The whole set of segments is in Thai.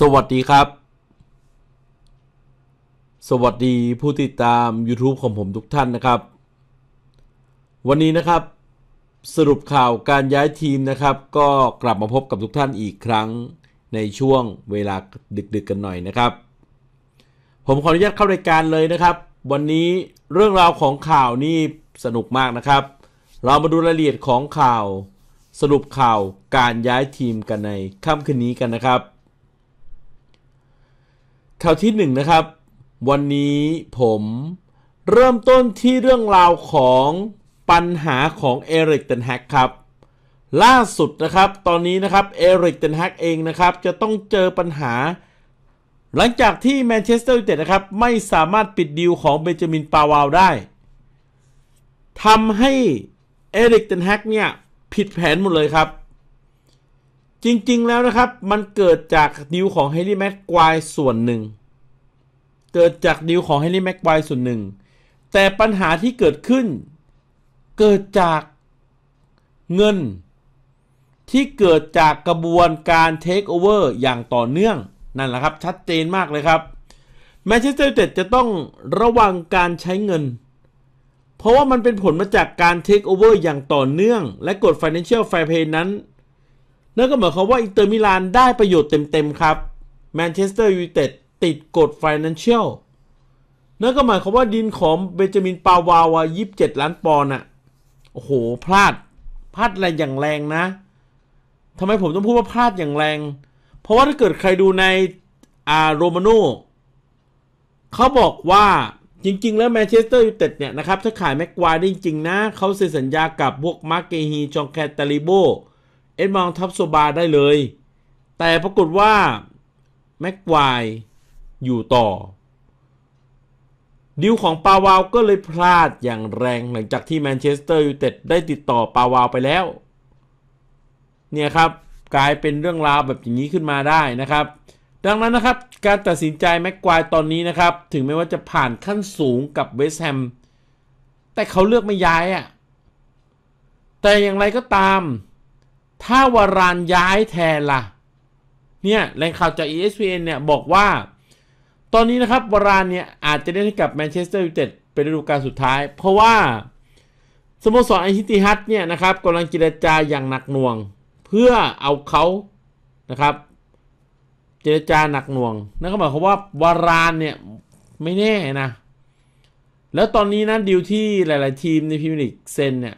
สวัสดีครับ สวัสดีผู้ติดตาม YouTube ของผมทุกท่านนะครับ วันนี้นะครับ สรุปข่าวการย้ายทีมนะครับ ก็กลับมาพบกับทุกท่านอีกครั้งในช่วงเวลาดึกๆกกันหน่อยนะครับ ผมขออนุญาตเข้ารายการเลยนะครับ วันนี้เรื่องราวของข่าวนี่สนุกมากนะครับ เรามาดูรายละเอียดของข่าวสรุปข่าวการย้ายทีมกันในค่ำคืนนี้กันนะครับข่าวที่หนึ่งนะครับ วันนี้ผมเริ่มต้นที่เรื่องราวของปัญหาของเอริกเตนแฮกครับ ล่าสุดนะครับตอนนี้นะครับเอริกเตนแฮกเองนะครับ จะต้องเจอปัญหา หลังจากที่แมนเชสเตอร์ยูไนเต็ดนะครับไม่สามารถปิดดีลของเบนจามินปาวาวได้ทำให้เอริกเตนแฮกเนี่ย ผิดแผนหมดเลยครับจริงๆแล้วนะครับมันเกิดจากดิวของเฮลี่แม็กควายส่วนหนึ่งเกิดจากดิวของเฮลี่แม็กควายส่วนหนึ่งแต่ปัญหาที่เกิดขึ้น เกิดจากเงินที่เกิดจากกระบวนการเทคโอเวอร์อย่างต่อเนื่องนั่นแหละครับชัดเจนมากเลยครับ แมนเชสเตอร์ยูไนเต็ดจะต้องระวังการใช้เงิน เพราะว่ามันเป็นผลมาจากการเทคโอเวอร์อย่างต่อเนื่องและกฎ Financial Fair Play นั้นนั่นก็หมายความว่าอินเตอร์มิลานได้ประโยชน์เต็มๆครับแมนเชสเตอร์ยูไนเต็ดติดกฎฟินแลนเชียล นั่นก็หมายความว่าดินของเบนจามินปาวาวายี่สิบเจ็ดล้านปอนด์อะโอ้โหพลาด พลาดอะไรอย่างแรงนะทำไมผมต้องพูดว่าพลาดอย่างแรง เพราะว่าถ้าเกิดใครดูในอาโรมาโนเขาบอกว่าจริงๆแล้วแมนเชสเตอร์ยูไนเต็ดเนี่ยนะครับ ถ้าขายแม็กควายได้จริงนะเขาเซ็นสัญญากับพวกมาร์เกฮีจองแคตาลิโบเอ็ดมองทับโซบาได้เลย แต่ปรากฏว่าแม็กควายอยู่ต่อดิวของปาวาวก็เลยพลาดอย่างแรงหลังจากที่แมนเชสเตอร์ยูไนเต็ดได้ติดต่อปาวาวไปแล้ว เนี่ยครับกลายเป็นเรื่องราวแบบอย่างนี้ขึ้นมาได้นะครับ ดังนั้นนะครับการตัดสินใจแม็กควายตอนนี้นะครับ ถึงแม้ว่าจะผ่านขั้นสูงกับเวสแฮมแต่เขาเลือกไม่ย้ายอะ่ะแต่อย่างไรก็ตามถ้าวารานย้ายแทนละ่ะเนี่ยแหล่งข่าวจาก ESPN เนี่ยบอกว่า ตอนนี้นะครับ วารานเนี่ยอาจจะได้ให้กับแมนเชสเตอร์ยูไนเต็ดเป็นฤดูกาลสุดท้ายเพราะว่าสโมสรไอฮิติฮัตเนี่ยนะครับกำลังเจรจาอย่างหนักหน่วง เพื่อเอาเขานะครับ เจรจาหนักหน่วงนั่นก็หมายความว่าวารานเนี่ยไม่แน่นะ แล้วตอนนี้นะดีลที่หลายๆทีมในพิมลิกเซนเนี่ย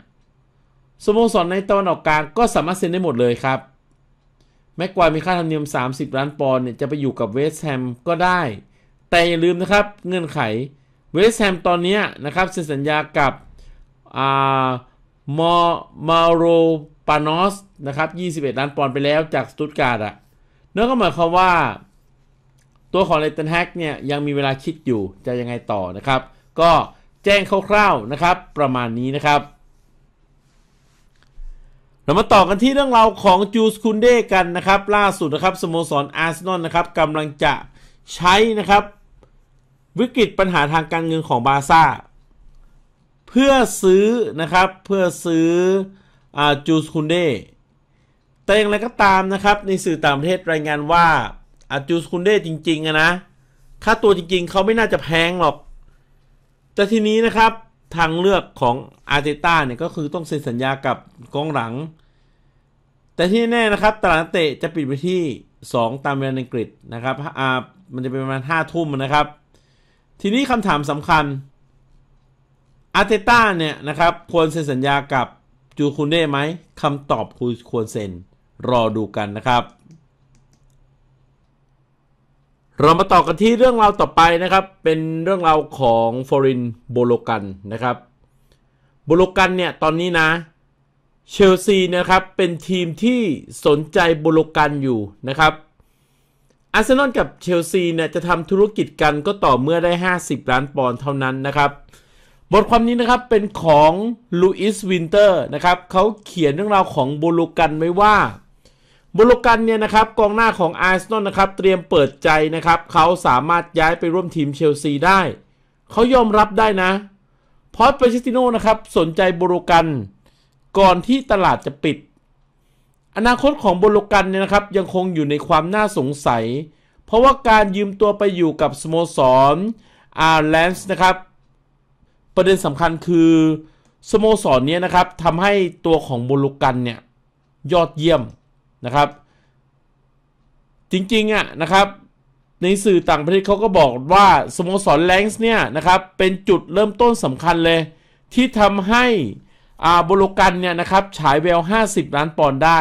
สโมสรในตะวันออกกลางก็สามารถเซ็นได้หมดเลยครับ แม้กควายมีค่าธรรมเนียม 30 ล้านปอนด์เนี่ยจะไปอยู่กับเวสแฮมก็ได้ แต่อย่าลืมนะครับเงื่อนไข เวสแฮมตอนนี้นะครับเซ็นสัญญากับ อ่ามอมาโรปานอส นะครับ 21 ล้านปอนด์ไปแล้วจากสตุตการ์ดอะนั่นก็หมายความว่าตัวของเลตันแฮกเนี่ยยังมีเวลาคิดอยู่จะยังไงต่อนะครับ ก็แจ้งคร่าวๆนะครับ ประมาณนี้นะครับเรามาต่อกันที่เรื่องราวของจูสคุนเดกันนะครับ ล่าสุดนะครับ สโมสรอาร์เซนอลนะครับกำลังจะใช้นะครับ วิกฤตปัญหาทางการเงินของบาซ่าเพื่อซื้อนะครับเพื่อซื้ออจูสคุนเดแต่อย่างไรก็ตามนะครับ ในสื่อต่างประเทศรายงานว่าอาจูสคุนเดจริง ๆ นะค่าตัวจริงๆ เขาไม่น่าจะแพงหรอก แต่ทีนี้นะครับทางเลือกของอาร์เตต้าเนี่ยก็คือต้องเซ็นสัญญากับกองหลัง แต่ที่แน่นะครับตลาดเตะจะปิดไปที่ 2 ตามเวลาอังกฤษนะครับอ่ามันจะเป็นประมาณห้าทุ่มนะครับ ทีนี้คำถามสำคัญอาร์เตต้าเนี่ยนะครับ ควรเซ็นสัญญากับ จูคุนเด้ไหมคำตอบคือควรเซ็น รอดูกันนะครับเรามาต่อกันที่เรื่องราวต่อไปนะครับเป็นเรื่องราวของฟอรินโบโลกันนะครับโบโลกันเนี่ยตอนนี้นะเชลซีนะครับเป็นทีมที่สนใจโบโลกันอยู่นะครับอาร์เซนอลกับเชลซีเนี่ยจะทำธุรกิจกันก็ต่อเมื่อได้ 50ล้านปอนด์เท่านั้นนะครับ บทความนี้นะครับเป็นของลูอิสวินเตอร์นะครับเขาเขียนเรื่องราวของโบโลกันไว้ว่าบลกันเนี่ยนะครับกองหน้าของอาร์เซนอลนะครับเตรียมเปิดใจนะครับเขาสามารถย้ายไปร่วมทีมเชลซีได้ เขายอมรับได้นะพอตเปชิติโนนะครับสนใจบลกัน ก่อนที่ตลาดจะปิด อนาคตของบลกันเนี่ยนะครับยังคงอยู่ในความน่าสงสัย เพราะว่าการยืมตัวไปอยู่กับสโมสรอาร์แลนส์นะครับประเด็นสำคัญคือสโมสรเนี้นะครับทำให้ตัวของบลกันเนี่ยยอดเยี่ยมนะครับจริงๆอ่ะนะครับในสื่อต่างประเทศเขาก็บอกว่าสโมสรแลนส์เนี่ยนะครับเป็นจุดเริ่มต้นสำคัญเลย ที่ทำให้อาบโลกันเนี่ยนะครับฉายแวว 50 ล้านปอนด์ได้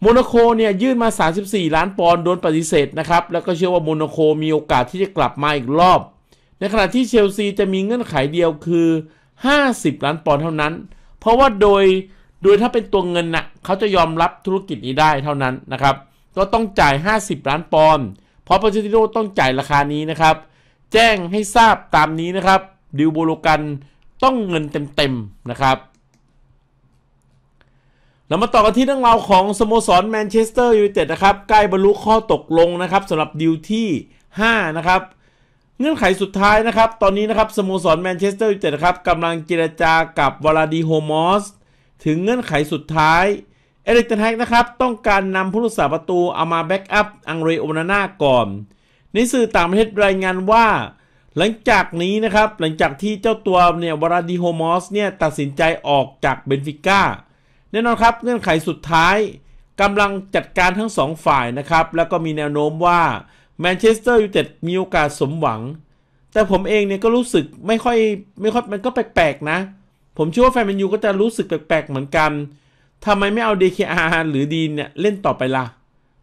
โมนาโคเนี่ยยื่นมา 34 ล้านปอนด์โดนปฏิเสธนะครับแล้วก็เชื่อว่าโมนาโคมีโอกาสที่จะกลับมาอีกรอบ ในขณะที่เชลซีจะมีเงื่อนไขเดียวคือ 50 ล้านปอนด์เท่านั้น เพราะว่าโดยโดยถ้าเป็นตัวเงินนะ่ะเขาจะยอมรับธุรกิจนี้ได้เท่านั้นนะครับ ก็ต้องจ่าย 50ล้านปอนด์เพราะปาเชติโนต้องจ่ายราคานี้นะครับ แจ้งให้ทราบตามนี้นะครับ ดิวโบโลกันต้องเงินเต็มๆนะครับเรามาต่อกันที่เรื่องราวของ สโมสรแมนเชสเตอร์ยูไนเต็ดนะครับ ใกล้บรรลุข้อตกลงนะครับสำหรับดิวที่ 5 นะครับ เงื่อนไขสุดท้ายนะครับตอนนี้นะครับสโมสรแมนเชสเตอร์ยูไนเต็ดครับกำลังเจรจากับวลาดีโฮมอสถึงเงื่อนไขสุดท้ายเอริกเทนแฮกนะครับ ต้องการนำผู้รักษาประตูเอามาแบ็กอัพอังเรโอนาน่าก่อน ในสื่อต่างประเทศรายงานว่า หลังจากนี้นะครับหลังจากที่เจ้าตัวเนี่ยวราดิโฮมอสเนี่ยตัดสินใจออกจากเบนฟิก้าแน่นอนครับเงื่อนไขสุดท้ายกำลังจัดการทั้งสองฝ่ายนะครับ แล้วก็มีแนวโน้มว่า แมนเชสเตอร์ยูไนเต็ดมีโอกาสสมหวัง แต่ผมเองเนี่ยก็รู้สึกไม่ค่อยไม่ค่อยมันก็แปลกๆ นะผมเชื่อว่าแฟนแมนยูก็จะรู้สึกแปลกๆ เหมือนกัน ทำไมไม่เอาเ DKR หรือดีนเนี่ยเล่นต่อไปละ่ะ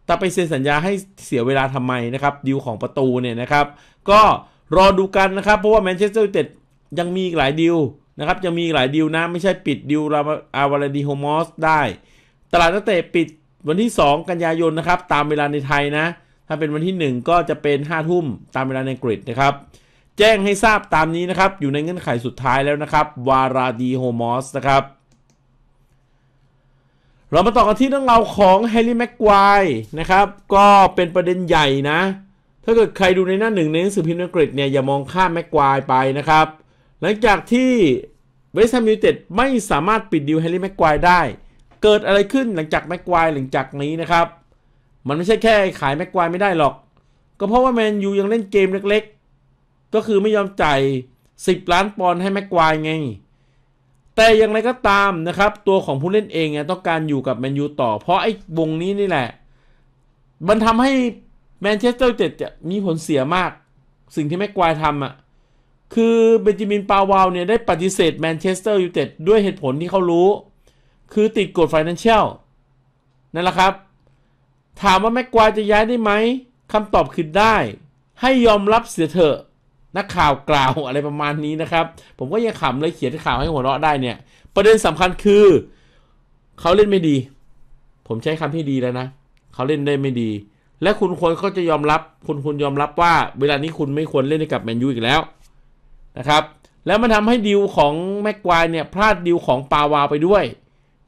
แต่ไปเซ็นสัญญาให้เสียเวลาทำไมนะครับดีลของประตูเนี่ยนะครับ ก็รอดูกันนะครับ เพราะว่าแมนเชสเตอร์ยูไนเต็ดยังมีหลายดีลนะครับ ยังมีหลายดีลนะ ไม่ใช่ปิดดีลอาวาลาดีโฮมอสได้ ตลาดนักเตะปิดวันที่ 2 กันยายนนะครับตามเวลาในไทยนะ ถ้าเป็นวันที่ 1 ก็จะเป็น5ทุ่มตามเวลาในอังกฤษนะครับแจ้งให้ทราบตามนี้นะครับอยู่ในเงื่อนไขสุดท้ายแล้วนะครับวาราดีโฮมอสนะครับ เรามาต่อกันที่เรื่องราวของแฮร์รี่แม็กควายนะครับ ก็เป็นประเด็นใหญ่นะ ถ้าเกิดใครดูในหน้าหนึ่งในหนังสือพิมพ์อังกฤษเนี่ยอย่ามองข้ามแม็กควายไปนะครับ หลังจากที่เวสต์แฮมยูไนเต็ดไม่สามารถปิดดิวแฮร์รี่แม็กควายได้ เกิดอะไรขึ้นหลังจากแม็กควายหลังจากนี้นะครับ มันไม่ใช่แค่ขายแม็กควายไม่ได้หรอก ก็เพราะว่าแมนยูยังเล่นเกมเล็กก็คือไม่ยอมจ่าย10 ล้านปอนด์ให้แม็กควายไง แต่อย่างไรก็ตามนะครับ ตัวของผู้เล่นเองเนี่ยต้องการอยู่กับแมนยูต่อ เพราะไอ้วงนี้นี่แหละ มันทำให้แมนเชสเตอร์เจ็ดมีผลเสียมาก สิ่งที่แม็กควายทำอะ่ะคือเบนจามินปาวาวเนี่ย ได้ปฏิเสธแมนเชสเตอร์ยูเต็ด ด้วยเหตุผลที่เขารู้ คือติดกฎไฟแนลนเชียลนั่นแหละครับ ถามว่าแม็กควายจะย้ายได้ไหมคำตอบคือได้ ให้ยอมรับเสียเถอะนักข่าวกล่าวอะไรประมาณนี้นะครับ ผมก็ยังขำเลยเขียนข่าวให้หัวเราะได้เนี่ย ประเด็นสำคัญคือ เขาเล่นไม่ดี ผมใช้คำที่ดีแล้วนะ เขาเล่นได้ไม่ดี และคุณควรก็จะยอมรับ คุณคุณยอมรับว่า เวลานี้คุณไม่ควรเล่นกับแมนยูอีกแล้วนะครับ แล้วมันทำให้ดิวของแม็กควายเนี่ยพลาดดิวของปาวาไปด้วย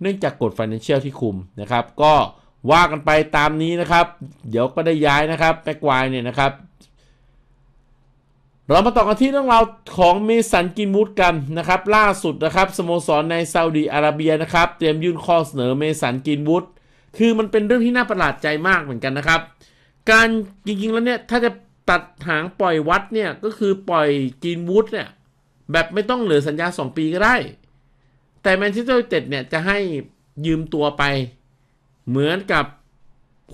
เนื่องจากกฎนแลนเชียลที่คุมนะครับ ก็ว่ากันไปตามนี้นะครับ เดี๋ยวก็ได้ย้ายนะครับแม็กควายเนี่ยนะครับเรามาต่อกันที่เรื่องราวของเมสันกินวูดกันนะครับ ล่าสุดนะครับ สโมสรในซาอุดีอาระเบียนะครับ เตรียมยื่นข้อเสนอเมสันกินวูดคือมันเป็นเรื่องที่น่าประหลาดใจมากเหมือนกันนะครับ การจริงๆ แล้วเนี่ย ถ้าจะตัดหางปล่อยวัดเนี่ย ก็คือปล่อยกินวูดเนี่ย แบบไม่ต้องเหลือสัญญา 2 ปีก็ได้ แต่แมนเชสเตอร์ยูไนเต็ดเนี่ย จะให้ยืมตัวไป เหมือนกับ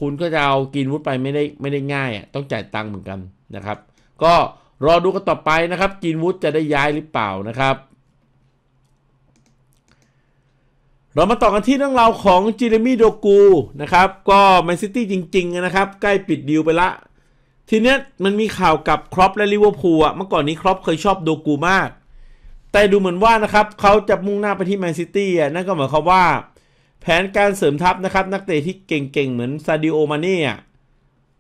คุณก็จะเอากินวูดไปไม่ได้ไม่ได้ง่ายอ่ะต้องจ่ายตังค์เหมือนกันนะครับ ก็รอดูกันต่อไปนะครับกินวูดจะได้ย้ายหรือเปล่านะครับ เรามาต่อกันที่เรื่องราวของจิเรมี่โดกูนะครับ ก็แมนซิตี้จริงๆนะครับ ใกล้ปิดดีลไปละ ทีเนี้ยมันมีข่าวกับครอปและลิเวอร์พูลอะเมื่อก่อนนี้ครอปเคยชอบโดกูมาก แต่ดูเหมือนว่านะครับเขาจะมุ่งหน้าไปที่แมนซิตี้อะนั่นก็หมายความว่าแผนการเสริมทัพนะครับ นักเตะที่เก่งๆเหมือนซาดิโอมาเน่อะ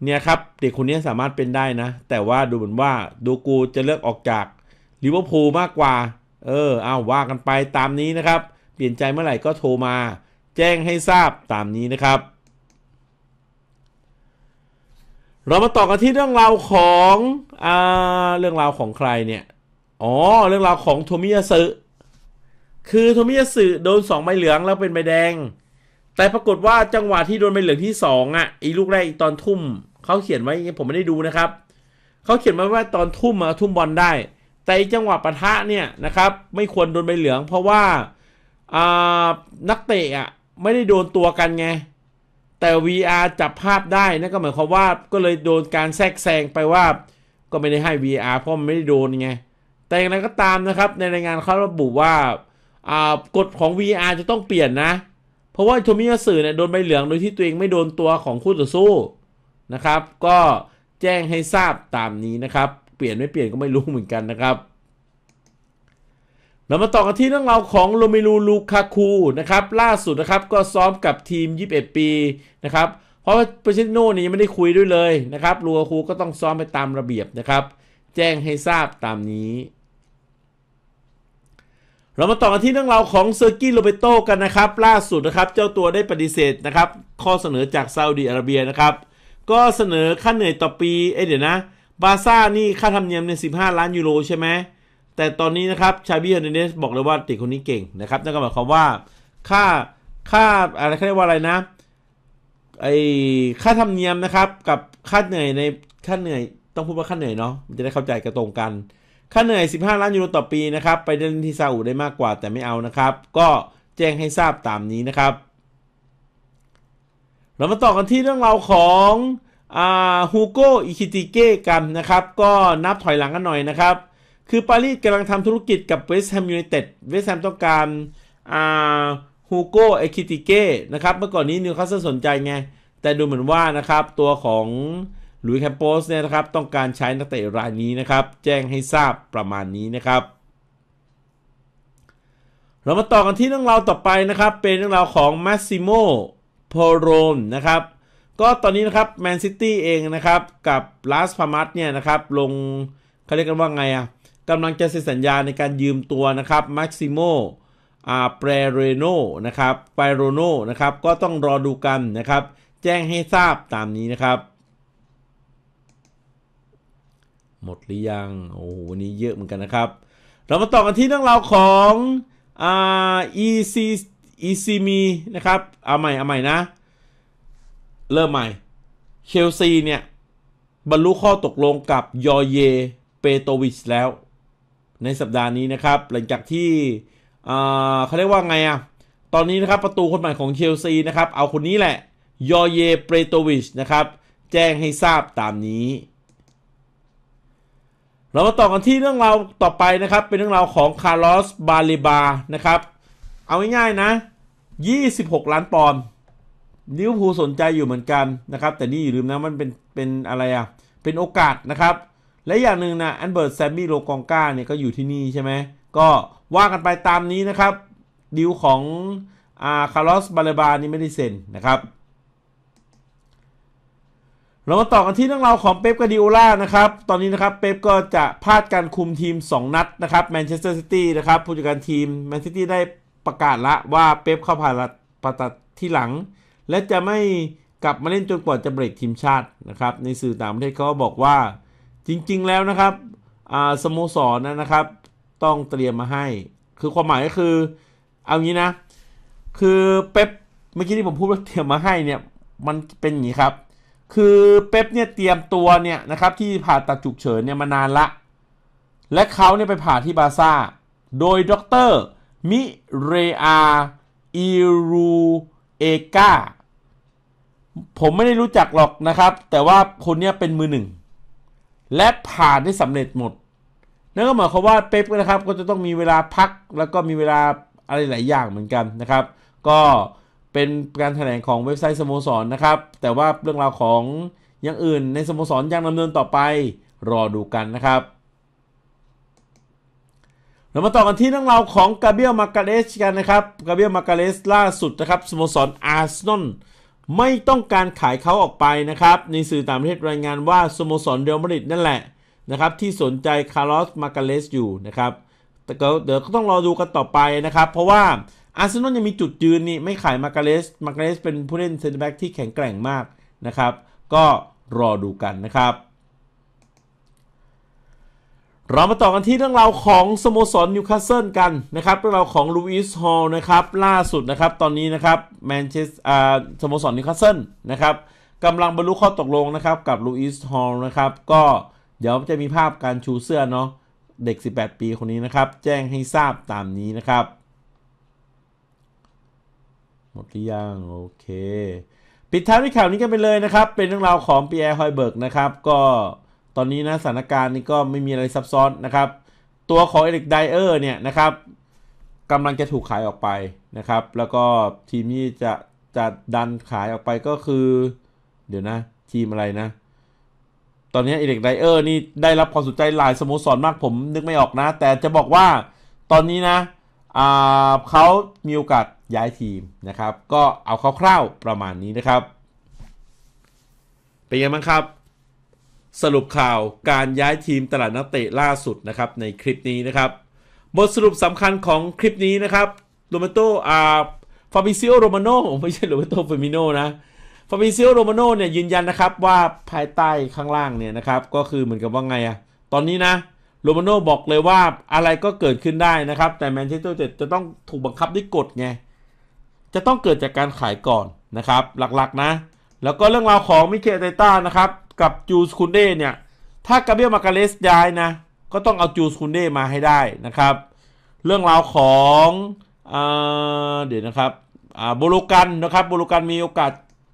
เนี่ยครับเด็กคนนี้สามารถเป็นได้นะ แต่ว่าดูเหมือนว่าดูกูจะเลือกออกจากลิเวอร์พูลมากกว่าเออเอาว่ากันไปตามนี้นะครับ เปลี่ยนใจเมื่อไหร่ก็โทรมา แจ้งให้ทราบตามนี้นะครับ เรามาต่อกันที่เรื่องราวของอ่าเรื่องราวของใครเนี่ยอ๋อเรื่องราวของโทมิยาสึคือโทมิยาสึโดน2ใบเหลืองแล้วเป็นใบแดงแต่ปรากฏว่าจังหวะที่โดนใบเหลืองที่ 2อ่ะอีลูกแรกอีตอนทุ่มเขาเขียนไว้อย่างผมไม่ได้ดูนะครับ เขาเขียนไว้ว่าตอนทุ่มมาทุ่มบอลได้ แต่จังหวะปะทะเนี่ยนะครับไม่ควรโดนใบเหลือง เพราะว่านักเตะอ่ะไม่ได้โดนตัวกันไง แต่ VR จับภาพได้นั่นก็หมายความว่าก็เลยโดนการแทรกแซงไปว่าก็ไม่ได้ให้ VR เพราะมันไม่ได้โดนไง แต่อย่างไรก็ตามนะครับในรายงานเขาระบุว่ากฎของ VR จะต้องเปลี่ยนนะ เพราะว่าโทมิยาสึเนี่ยโดนใบเหลืองโดยที่ตัวเองไม่โดนตัวของคู่ต่อสู้นะครับ ก็แจ้งให้ทราบตามนี้นะครับ เปลี่ยนไม่เปลี่ยนก็ไม่รู้เหมือนกันนะครับ เรามาต่อกันที่เรื่องราวของโรเมลูลูคาคูนะครับ ล่าสุดนะครับก็ซ้อมกับทีม 21 ปีนะครับ เพราะว่าเปเชโน่นี่ยังไม่ได้คุยด้วยเลยนะครับ ลูคาคูก็ต้องซ้อมไปตามระเบียบนะครับ แจ้งให้ทราบตามนี้ เรามาต่อกันที่เรื่องราวของเซอร์กี้โรเบโตกันนะครับ ล่าสุดนะครับเจ้าตัวได้ปฏิเสธนะครับ ข้อเสนอจากซาอุดีอาระเบียนะครับก็เสนอค่าเหนื่อยต่อปีเอเดี๋ยวนะ บาซ่านี่ค่าธรรมเนียมเนี่ยสิล้านยูโรใช่ไหมแต่ตอนนี้นะครับ ชาบีเฮนเดสบอกเลยว่าติดคนนี้เก่งนะครับ นั่นก็หมายความว่า ค่า ค่า อะไรเขาเรียกว่าอะไรนะ ไอค่าธรรมเนียมนะครับ กับค่าเหนื่อยใน ค่าเหนื่อย ต้องพูดว่าค่าเหนื่อยเนาะมันจะได้เข้าใจกระตรงกัน ค่าเหนื่อย 15 ล้านยูโรต่อปีนะครับ ไปเล่นที่ซาอุได้มากกว่า แต่ไม่เอานะครับ ก็แจ้งให้ทราบตามนี้นะครับเรามาต่อกันที่เรื่องราวของฮูโกอิคิติเก้กันนะครับ ก็นับถอยหลังกันหน่อยนะครับ คือปารีสกำลังทำธุรกิจกับเวสต์แฮมยูไนเต็ด เวสต์แฮมต้องการฮูโกอิคิติเก้นะครับ เมื่อก่อนนี้นิวคาสเซิลสนใจไง แต่ดูเหมือนว่านะครับ ตัวของลุยแคมโปสเนี่ยนะครับ ต้องการใช้นักเตะรายนี้นะครับ แจ้งให้ทราบประมาณนี้นะครับ เรามาต่อกันที่เรื่องราวต่อไปนะครับ เป็นเรื่องราวของมาซิโมพโรนนะครับ ก็ตอนนี้นะครับแมนซิตี้เองนะครับกับลาสพามัสเนี่ยนะครับลงเขาเรียกกันว่าไงอะกำลังจะเซ็นสัญญาในการยืมตัวนะครับมากซิโมอาเปเรโนนะครับไปโรโนนะครับก็ต้องรอดูกันนะครับแจ้งให้ทราบตามนี้นะครับ หมดหรือยังโอ้โหวันนี้เยอะเหมือนกันนะครับ เรามาต่อกันที่เรื่องราวของอ่า EC อีซีมีนะครับเอาใหม่เอาใหม่นะ เริ่มใหม่เชลซีเนี่ยบรรลุข้อตกลงกับยอเยเปโตวิชแล้ว ในสัปดาห์นี้นะครับ หลังจากที่เขาเรียกว่าไงอะตอนนี้นะครับประตูคนใหม่ของเชลซีนะครับ เอาคนนี้แหละยอเยเปโตวิชนะครับแจ้งให้ทราบตามนี้ เรามาต่อกันที่เรื่องราวต่อไปนะครับเป็นเรื่องราวของคาร์ลอสบาลิบานะครับ เอาง่ายๆนะ26 ล้านปอนด์ลิเวอร์พูลสนใจอยู่เหมือนกันนะครับ แต่นี่อย่าลืมนะมันเป็น เป็นอะไรอ่ะเป็นโอกาสนะครับ และอย่างหนึ่งนะแอนเบิร์ตแซมมี่โลกองก้า เนี่ยก็อยู่ที่นี่ ใช่ไหมก็ว่ากันไปตามนี้นะครับดิวของอาคาร์ลอสบาเลบานี่ไม่ได้เซ็นนะครับ เรามาต่อกันที่เรื่องราวของเป๊ปกาดิโอล่านะครับตอนนี้นะครับเป๊ปก็จะพลาดการคุมทีม 2 นัดนะครับแมนเชสเตอร์ซิตี้นะครับผู้จัดการทีมแมนเชสเตอร์ซิตี้ได้ประกาศ ละ ว่าเป๊ปเข้าผ่าตัดที่หลัง และจะไม่กลับมาเล่นจนกว่าจะเบรกทีมชาตินะครับในสื่อต่างประเทศเขาบอกว่าจริงๆแล้วนะครับสโมสรนนะครับ ต้องเตรียมมาให้ คือความหมายก็คือเอางี้นะ คือเป๊ปเมื่อกี้ที่ผมพูดว่าเตรียมมาให้เนี่ยมันเป็นอย่างนี้ครับ คือเป๊ปเนี่ยเตรียมตัวเนี่ยนะครับที่ผ่าตัดฉุกเฉินเนี่ยมานานละ และเขาเนี่ยไปผ่าที่บาซ่า โดยด็ออกเตรมิเรอาอิรู เอกาผมไม่ได้รู้จักหรอกนะครับ แต่ว่าคนนี้เป็นมือหนึ่งและผ่านได้สำเร็จหมดนั่นก็หมายความว่าเป๊ปนะครับ ก็จะต้องมีเวลาพัก แล้วก็มีเวลาอะไรหลายอย่างเหมือนกันนะครับ ก็เป็นการแถลงของเว็บไซต์สโมสรนะครับ แต่ว่าเรื่องราวของอย่างอื่นในสโมสรยังดำเนินต่อไปรอดูกันนะครับเรามาต่อกันที่เรื่องราวของกาเบียล มาการเรสกันนะครับ กาเบียล มาการเรสล่าสุดนะครับ สโมสรอาร์เซนอลไม่ต้องการขายเขาออกไปนะครับ ในสื่อต่างประเทศรายงานว่าสโมสรเรอัลมาดริดนั่นแหละนะครับที่สนใจคาร์ลอส มาการเรสอยู่นะครับ แต่เดี๋ยวก็ต้องรอดูกันต่อไปนะครับ เพราะว่าอาร์เซนอลยังมีจุดยืนนี่ไม่ขายมาการเรสมาการเรสเป็นผู้เล่นเซนเตอร์แบ็กที่แข็งแกร่งมากนะครับ ก็รอดูกันนะครับเรามาต่อกันที่เรื่องราวของสโมสรนิวคาสเซิลกันนะครับเรื่องราวของลูอิสฮอลนะครับล่าสุดนะครับตอนนี้นะครับแมนเชสอ่าสโมสรนิวคาสเซิลนะครับกำลังบรรลุข้อตกลงนะครับกับลูอิสฮอลนะครับก็เดี๋ยวจะมีภาพการชูเสื้อเนาะเด็ก 18 ปีคนนี้นะครับแจ้งให้ทราบตามนี้นะครับ หมดหรือยังโอเค ปิดท้ายด้วยข่าวนี้กันไปเลยนะครับเป็นเรื่องราวของปีแอร์ฮอยเบิร์กนะครับก็ตอนนี้นะสถานการณ์นี้ก็ไม่มีอะไรซับซ้อนนะครับ ตัวของเอลิกไดเออร์เนี่ยนะครับกำลังจะถูกขายออกไปนะครับ แล้วก็ทีมที่จะจะดันขายออกไปก็คือ เดี๋ยวนะทีมอะไรนะตอนนี้เอลิกไดเออร์นี่ได้รับความสนใจหลายสโมสรมากผม นึกไม่ออกนะแต่จะบอกว่าตอนนี้นะเขามีโอกาสย้ายทีมนะครับ ก็เอาคร่าวๆประมาณนี้นะครับเป็นยังไงบ้างครับสรุปข่าวการย้ายทีมตลาดนักเตะล่าสุดนะครับในคลิปนี้นะครับ บทสรุปสำคัญของคลิปนี้นะครับโรเมโตอาฟาบิซิโอโรมาโนไม่ใช่โรเมโตเฟมิโนนะฟาบิซิโอโรมาโนเนี่ยยืนยันนะครับว่าภายใต้ข้างล่างเนี่ยนะครับก็คือเหมือนกับว่าไงอะตอนนี้นะโรมาโนบอกเลยว่าอะไรก็เกิดขึ้นได้นะครับ แต่แมนเชสเตอร์เดจะต้องถูกบังคับด้วยกฎไงจะต้องเกิดจากการขายก่อนนะครับ หลักๆนะ แล้วก็เรื่องราวของมิเคลเตต้านะครับกับจูสคุนเด้เนี่ย ถ้ากาเบรียลมาการเลสย้ายนะก็ต้องเอาจูสคุนเด้มาให้ได้นะครับ เรื่องราวของอเดี๋ยวนะครับโบโลกันนะครับโบโลกันมีโอกาส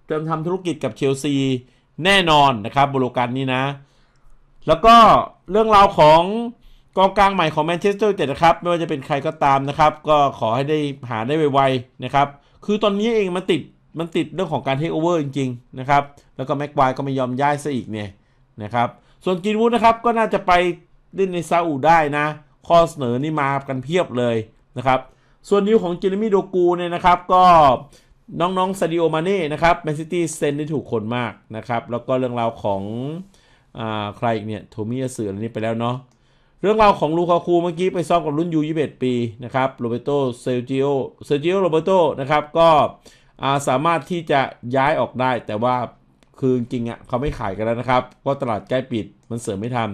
จะทำธุรกิจกับเชลซี แน่นอนนะครับโบโลกันนี่นะ แล้วก็เรื่องราวของกองกลางใหม่ของแมนเชสเตอร์ยูไนเต็ดนะครับ ไม่ว่าจะเป็นใครก็ตามนะครับ ก็ขอให้ได้หาได้ไวๆนะครับ คือตอนนี้เองมันติดมันติดเรื่องของการเทคโอเวอร์จริงๆนะครับ แล้วก็แม็กควายก็ไม่ยอมย้ายซะอีกเนี่ยนะครับ ส่วนกินวูดนะครับก็น่าจะไปเล่นในซาอุดได้นะ ข้อเสนอนี่มากันเพียบเลยนะครับ ส่วนนิวของจิลมี่โดกูเนี่ยนะครับก็น้องๆซาดิโอมาเน่นะครับแมนซิตี้เซ็นได้ถูกคนมากนะครับ แล้วก็เรื่องราวของอใครอีกเนี่ยโทมิยาสืออันนี้ไปแล้วเนาะ เรื่องราวของลูคาคูเมื่อกี้ไปซ้อมกับรุ่นยูยี่สิบเอ็ดปีนะครับโรเบโตเซอร์จิโอเซอร์จิโอโรเบโตนะครับก็สามารถที่จะย้ายออกได้ แต่ว่าคือจริงอ่ะเขาไม่ขายกันแล้วนะครับเพราะตลาดใกล้ปิดมันเสริมไม่ทัน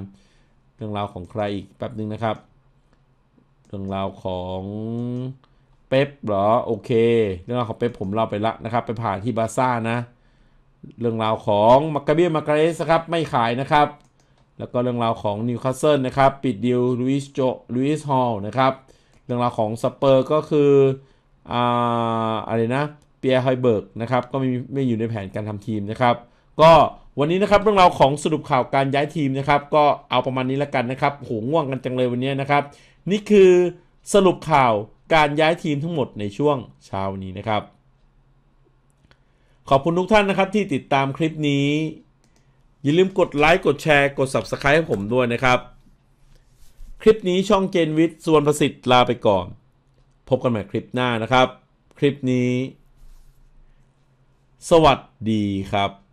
เรื่องราวของใครอีกแป๊บนึงนะครับ เรื่องราวของเป๊ปเหรอโอเค เรื่องราวของเป๊ปผมเล่าไปละนะครับ ไปผ่านที่บาซ่านะ เรื่องราวของมักะเบียมักะเรสครับ ไม่ขายนะครับ แล้วก็เรื่องราวของนิวคาสเซิลนะครับ ปิดดิวลุยส์โจลุยส์ฮอลนะครับเรื่องราวของสเปอร์ก็คืออ่าอะไรนะปียร์ไฮเบิร์กนะครับก็ไม่ไม่อยู่ในแผนการทำทีมนะครับ ก็วันนี้นะครับเรื่องราวของสรุปข่าวการย้ายทีมนะครับ ก็เอาประมาณนี้ละกันนะครับโหง่วงกันจังเลยวันนี้นะครับ นี่คือสรุปข่าวการย้ายทีมทั้งหมดในช่วงเช้านี้นะครับ ขอบคุณทุกท่านนะครับที่ติดตามคลิปนี้อย่าลืมกดไลค์กดแชร์กด Subscribe ให้ผมด้วยนะครับ คลิปนี้ช่องเจนวิทย์ส่วนประสิทธิ์ลาไปก่อน พบกันใหม่คลิปหน้านะครับ คลิปนี้สวัสดีครับ